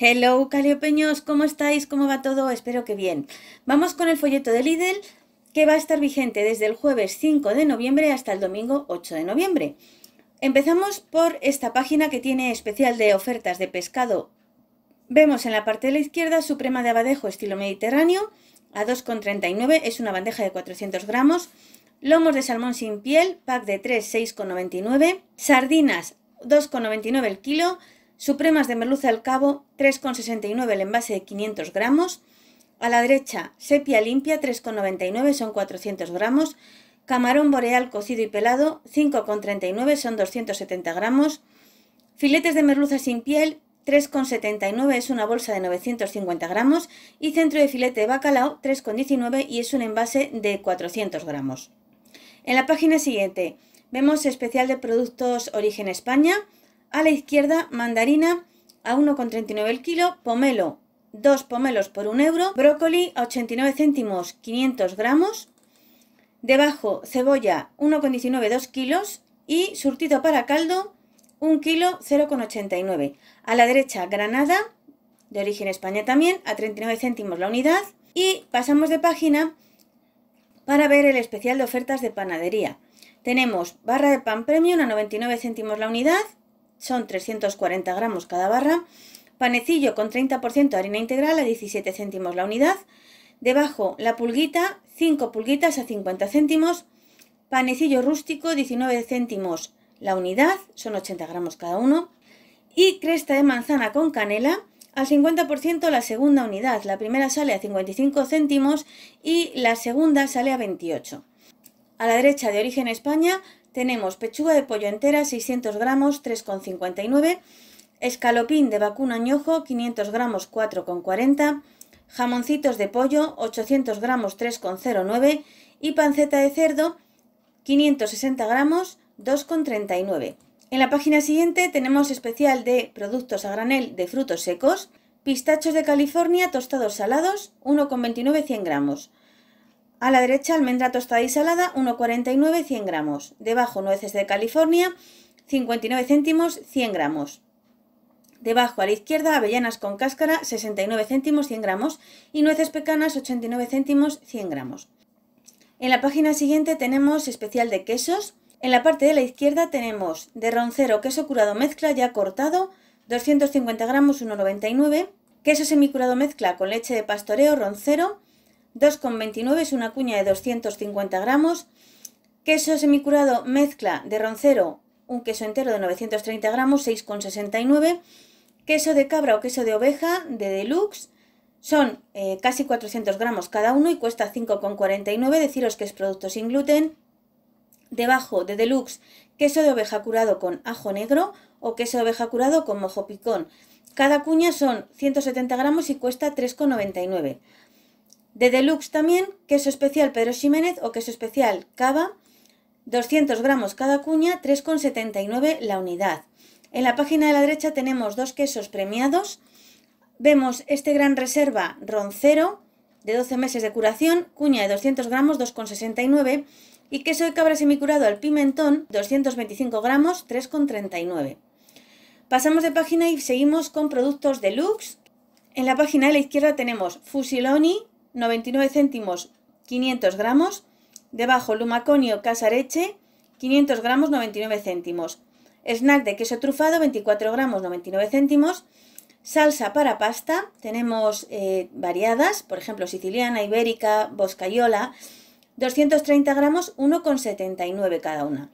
Hello, Caliopeños, ¿cómo estáis? ¿Cómo va todo? Espero que bien. Vamos con el folleto de Lidl, que va a estar vigente desde el jueves 5 de noviembre hasta el domingo 8 de noviembre. Empezamos por esta página que tiene especial de ofertas de pescado. Vemos en la parte de la izquierda suprema de abadejo estilo mediterráneo a 2,39, es una bandeja de 400 gramos. Lomos de salmón sin piel, pack de 3, 6,99. Sardinas, 2,99 el kilo. Supremas de merluza al cabo, 3,69 el envase de 500 gramos. A la derecha, sepia limpia, 3,99 son 400 gramos. Camarón boreal cocido y pelado, 5,39 son 270 gramos. Filetes de merluza sin piel, 3,79 es una bolsa de 950 gramos. Y centro de filete de bacalao, 3,19 y es un envase de 400 gramos. En la página siguiente vemos especial de productos origen España a la izquierda, mandarina a 1,39 el kilo, pomelo, 2 pomelos por 1 euro, brócoli a 89 céntimos 500 gramos, debajo cebolla 1,19 2 kilos y surtido para caldo 1 kilo 0,89. A la derecha, granada, de origen España también, a 39 céntimos la unidad. Y pasamos de página para ver el especial de ofertas de panadería. Tenemos barra de pan premium a 99 céntimos la unidad, son 340 gramos cada barra, panecillo con 30% harina integral a 17 céntimos la unidad, debajo la pulguita, 5 pulguitas a 50 céntimos, panecillo rústico 19 céntimos la unidad, son 80 gramos cada uno, y cresta de manzana con canela al 50% la segunda unidad, la primera sale a 55 céntimos y la segunda sale a 28. A la derecha de origen España tenemos pechuga de pollo entera 600 gramos 3,59, escalopín de vacuno añojo 500 gramos 4,40, jamoncitos de pollo 800 gramos 3,09 y panceta de cerdo 560 gramos 2,39. En la página siguiente tenemos especial de productos a granel de frutos secos, pistachos de California tostados salados 1,29 100 gramos, a la derecha, almendra tostada y salada, 1,49 100 gramos. Debajo, nueces de California, 59 céntimos 100 gramos. Debajo a la izquierda, avellanas con cáscara, 69 céntimos 100 gramos. Y nueces pecanas, 89 céntimos 100 gramos. En la página siguiente tenemos especial de quesos. En la parte de la izquierda tenemos de roncero queso curado mezcla ya cortado, 250 gramos, 1,99. Queso semicurado mezcla con leche de pastoreo, roncero, 2,29 es una cuña de 250 gramos. Queso semicurado mezcla de roncero, un queso entero de 930 gramos, 6,69. Queso de cabra o queso de oveja de deluxe, son eh, casi 400 gramos cada uno y cuesta 5,49. Deciros que es producto sin gluten. Debajo de deluxe, queso de oveja curado con ajo negro o queso de oveja curado con mojo picón. Cada cuña son 170 gramos y cuesta 3,99. De deluxe también, queso especial Pedro Ximénez o queso especial Cava, 200 gramos cada cuña, 3,79 la unidad. En la página de la derecha tenemos dos quesos premiados. Vemos este gran reserva roncero de 12 meses de curación, cuña de 200 gramos, 2,69 y queso de cabra semicurado al pimentón, 225 gramos, 3,39. Pasamos de página y seguimos con productos deluxe. En la página de la izquierda tenemos Fusiloni 99 céntimos 500 gramos. Debajo Lumaconio Casareche 500 gramos 99 céntimos. Snack de queso trufado 24 gramos 99 céntimos. Salsa para pasta, tenemos eh, variadas, por ejemplo siciliana, ibérica, boscayola, 230 gramos, 1,79 cada una.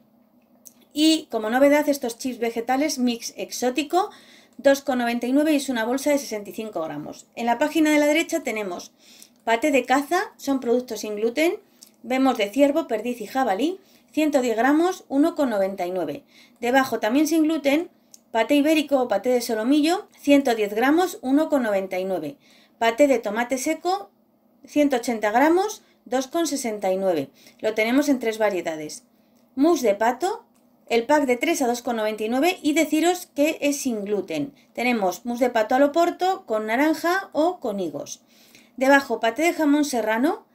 Y como novedad, estos chips vegetales mix exótico, 2,99 y es una bolsa de 65 gramos. En la página de la derecha tenemos Pate de caza son productos sin gluten. Vemos de ciervo, perdiz y jabalí, 110 gramos, 1,99. Debajo también sin gluten, pate ibérico o pate de solomillo, 110 gramos, 1,99. Pate de tomate seco, 180 gramos, 2,69. Lo tenemos en tres variedades. Mousse de pato, el pack de 3 a 2,99 y deciros que es sin gluten. Tenemos mousse de pato al oporto, con naranja o con higos. Debajo, paté de jamón serrano,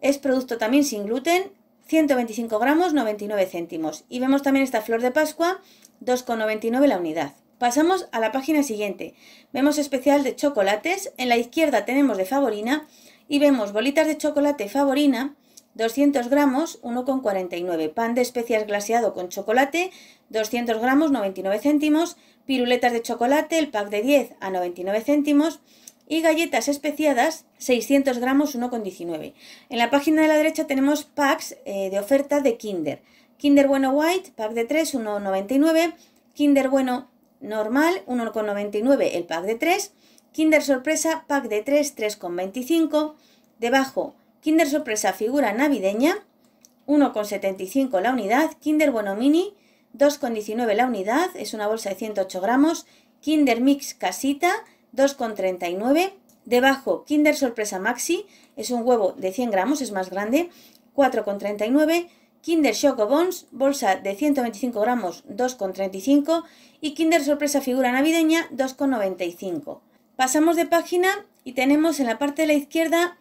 es producto también sin gluten, 125 gramos, 99 céntimos. Y vemos también esta flor de Pascua, 2,99 la unidad. Pasamos a la página siguiente. Vemos especial de chocolates. En la izquierda tenemos de favorina y vemos bolitas de chocolate favorina, 200 gramos, 1,49. Pan de especias glaseado con chocolate, 200 gramos, 99 céntimos. Piruletas de chocolate, el pack de 10 a 99 céntimos y galletas especiadas 600 gramos 1,19. En la página de la derecha tenemos packs eh, de oferta de Kinder. Kinder Bueno White, pack de 3, 1,99. Kinder Bueno normal, 1,99 el pack de 3. Kinder Sorpresa, pack de 3, 3,25. Debajo, Kinder Sorpresa figura navideña, 1,75 la unidad. Kinder Bueno Mini, 2,19 la unidad, es una bolsa de 108 gramos. Kinder Mix Casita, 2,39. Debajo, Kinder Sorpresa Maxi, es un huevo de 100 gramos, es más grande, 4,39. Kinder Bones, bolsa de 125 gramos, 2,35. Y Kinder Sorpresa Figura Navideña, 2,95. Pasamos de página y tenemos en la parte de la izquierda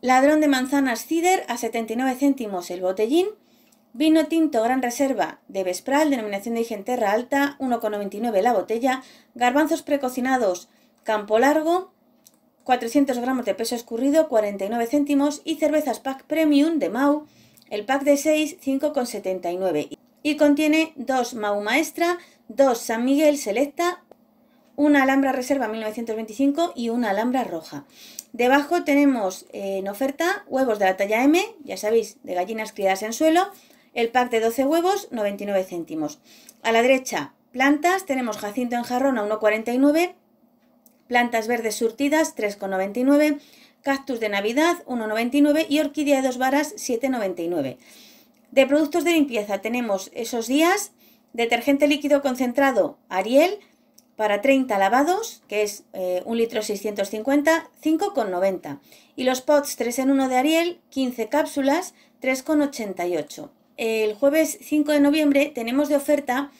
Ladrón de manzanas cider a 79 céntimos el botellín Vino tinto gran reserva de Vespral, denominación de origen alta, 1,99 la botella. Garbanzos precocinados, campo largo, 400 gramos de peso escurrido, 49 céntimos. Y cervezas pack premium de Mau, el pack de 6, 5,79. Y contiene dos Mau Maestra, dos San Miguel Selecta, una Alhambra Reserva 1925 y una Alhambra Roja. Debajo tenemos eh, en oferta huevos de la talla M, ya sabéis, de gallinas criadas en suelo, el pack de 12 huevos, 99 céntimos. A la derecha, plantas, tenemos jacinto en jarrón a 1,49, plantas verdes surtidas, 3,99, cactus de Navidad, 1,99 y orquídea de dos varas, 7,99. De productos de limpieza tenemos esos días, detergente líquido concentrado Ariel para 30 lavados, que es eh, 1 litro 650, 5,90. Y los pots 3 en 1 de Ariel, 15 cápsulas, 3,88 el jueves 5 de noviembre tenemos de oferta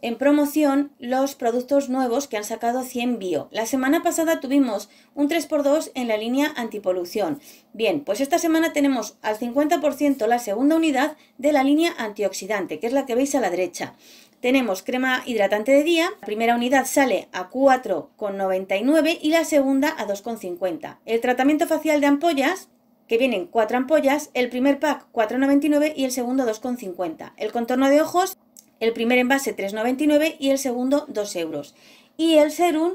en promoción los productos nuevos que han sacado 100 Bio. La semana pasada tuvimos un 3x2 en la línea antipolución. Bien, pues esta semana tenemos al 50% la segunda unidad de la línea antioxidante, que es la que veis a la derecha. Tenemos crema hidratante de día, la primera unidad sale a 4,99 y la segunda a 2,50. El tratamiento facial de ampollas que vienen cuatro ampollas, el primer pack 4,99 y el segundo 2,50. El contorno de ojos, el primer envase 3,99 y el segundo 2 euros. Y el serum,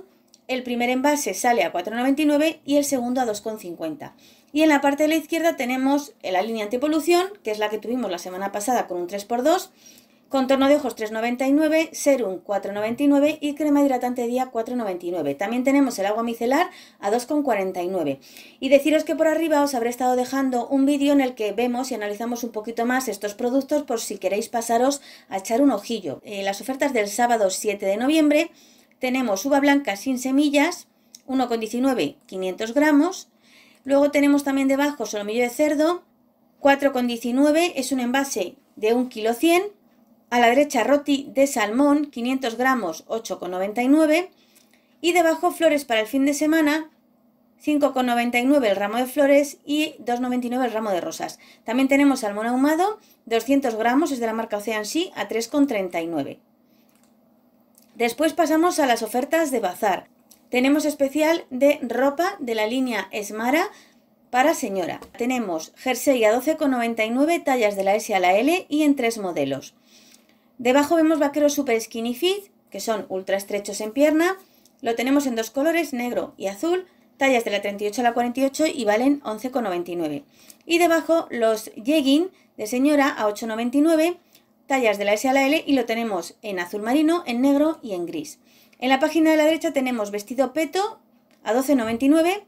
el primer envase sale a 4,99 y el segundo a 2,50. Y en la parte de la izquierda tenemos la línea antipolución, que es la que tuvimos la semana pasada con un 3x2, Contorno de ojos 3,99, serum 4,99 y crema hidratante día 4,99. También tenemos el agua micelar a 2,49. Y deciros que por arriba os habré estado dejando un vídeo en el que vemos y analizamos un poquito más estos productos por si queréis pasaros a echar un ojillo. Eh, las ofertas del sábado 7 de noviembre tenemos uva blanca sin semillas, 1,19, 500 gramos. Luego tenemos también debajo solomillo de cerdo, 4,19, es un envase de 1 kg. 100 a la derecha roti de salmón, 500 gramos, 8,99. Y debajo flores para el fin de semana, 5,99 el ramo de flores y 2,99 el ramo de rosas. También tenemos salmón ahumado, 200 gramos, es de la marca Ocean Sea, a 3,39. Después pasamos a las ofertas de bazar. Tenemos especial de ropa de la línea Esmara para señora. Tenemos jersey a 12,99 tallas de la S a la L y en tres modelos. Debajo vemos vaqueros super skinny fit, que son ultra estrechos en pierna. Lo tenemos en dos colores, negro y azul, tallas de la 38 a la 48 y valen 11,99. Y debajo los jegging de señora a 8,99, tallas de la S a la L y lo tenemos en azul marino, en negro y en gris. En la página de la derecha tenemos vestido peto a 12,99.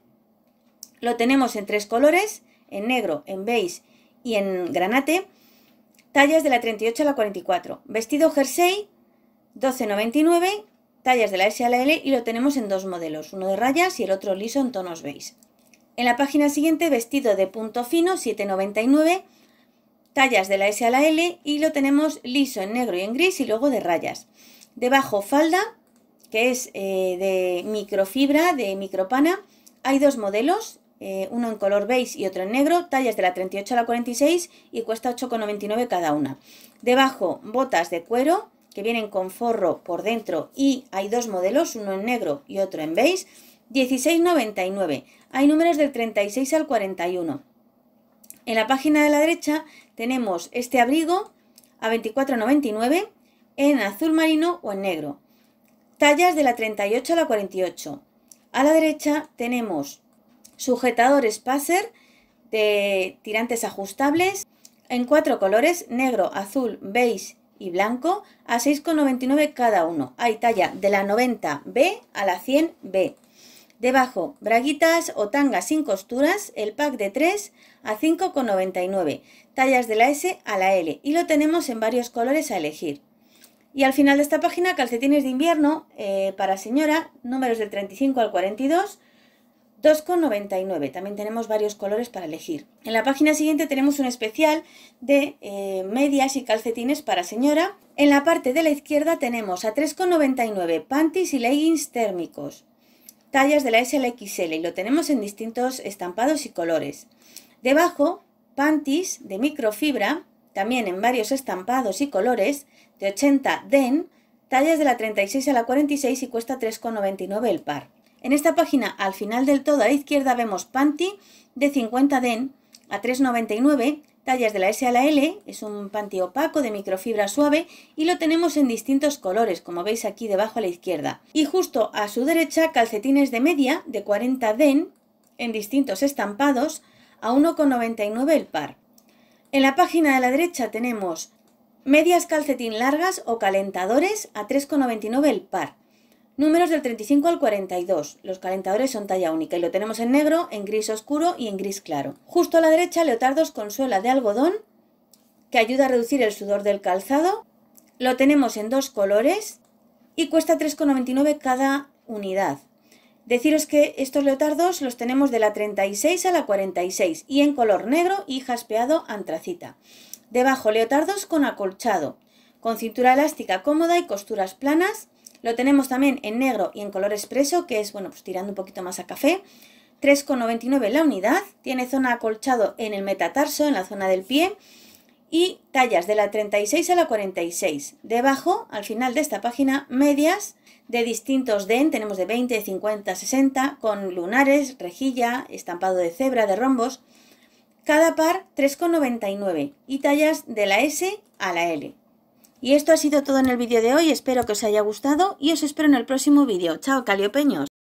Lo tenemos en tres colores, en negro, en beige y en granate. Tallas de la 38 a la 44. Vestido jersey 12,99, tallas de la S a la L y lo tenemos en dos modelos, uno de rayas y el otro liso en tonos beige. En la página siguiente, vestido de punto fino 7,99, tallas de la S a la L y lo tenemos liso en negro y en gris y luego de rayas. Debajo, falda, que es eh, de microfibra, de micropana. Hay dos modelos, eh, uno en color beige y otro en negro, tallas de la 38 a la 46 y cuesta 8,99 cada una. Debajo, botas de cuero que vienen con forro por dentro y hay dos modelos, uno en negro y otro en beige, 16,99. Hay números del 36 al 41. En la página de la derecha tenemos este abrigo a 24,99 en azul marino o en negro. Tallas de la 38 a la 48. A la derecha tenemos Sujetadores Passer de tirantes ajustables en cuatro colores, negro, azul, beige y blanco, a 6,99 cada uno. Hay talla de la 90B a la 100B. Debajo, braguitas o tangas sin costuras, el pack de 3 a 5,99. Tallas de la S a la L y lo tenemos en varios colores a elegir. Y al final de esta página, calcetines de invierno eh, para señora, números del 35 al 42, 2,99. También tenemos varios colores para elegir. En la página siguiente tenemos un especial de eh, medias y calcetines para señora. En la parte de la izquierda tenemos a 3,99 panties y leggings térmicos. Tallas de la SLXL y lo tenemos en distintos estampados y colores. Debajo, panties de microfibra, también en varios estampados y colores, de 80 den, tallas de la 36 a la 46 y cuesta 3,99 el par. En esta página, al final del todo, a la izquierda, vemos panty de 50 den a 3,99, tallas de la S a la L, es un panty opaco de microfibra suave y lo tenemos en distintos colores, como veis aquí debajo a la izquierda. Y justo a su derecha, calcetines de media de 40 den en distintos estampados a 1,99 el par. En la página de la derecha tenemos medias calcetín largas o calentadores a 3,99 el par. Números del 35 al 42. Los calentadores son talla única y lo tenemos en negro, en gris oscuro y en gris claro. Justo a la derecha, leotardos con suela de algodón que ayuda a reducir el sudor del calzado. Lo tenemos en dos colores y cuesta 3,99 cada unidad. Deciros que estos leotardos los tenemos de la 36 a la 46 y en color negro y jaspeado antracita. Debajo leotardos con acolchado, con cintura elástica cómoda y costuras planas lo tenemos también en negro y en color expreso, que es, bueno, pues tirando un poquito más a café. 3,99 la unidad. Tiene zona acolchado en el metatarso, en la zona del pie. Y tallas de la 36 a la 46. Debajo, al final de esta página, medias de distintos den. Tenemos de 20, 50, 60, con lunares, rejilla, estampado de cebra, de rombos. Cada par 3,99 y tallas de la S a la L. Y esto ha sido todo en el vídeo de hoy, espero que os haya gustado y os espero en el próximo vídeo. ¡Chao, caliopeños!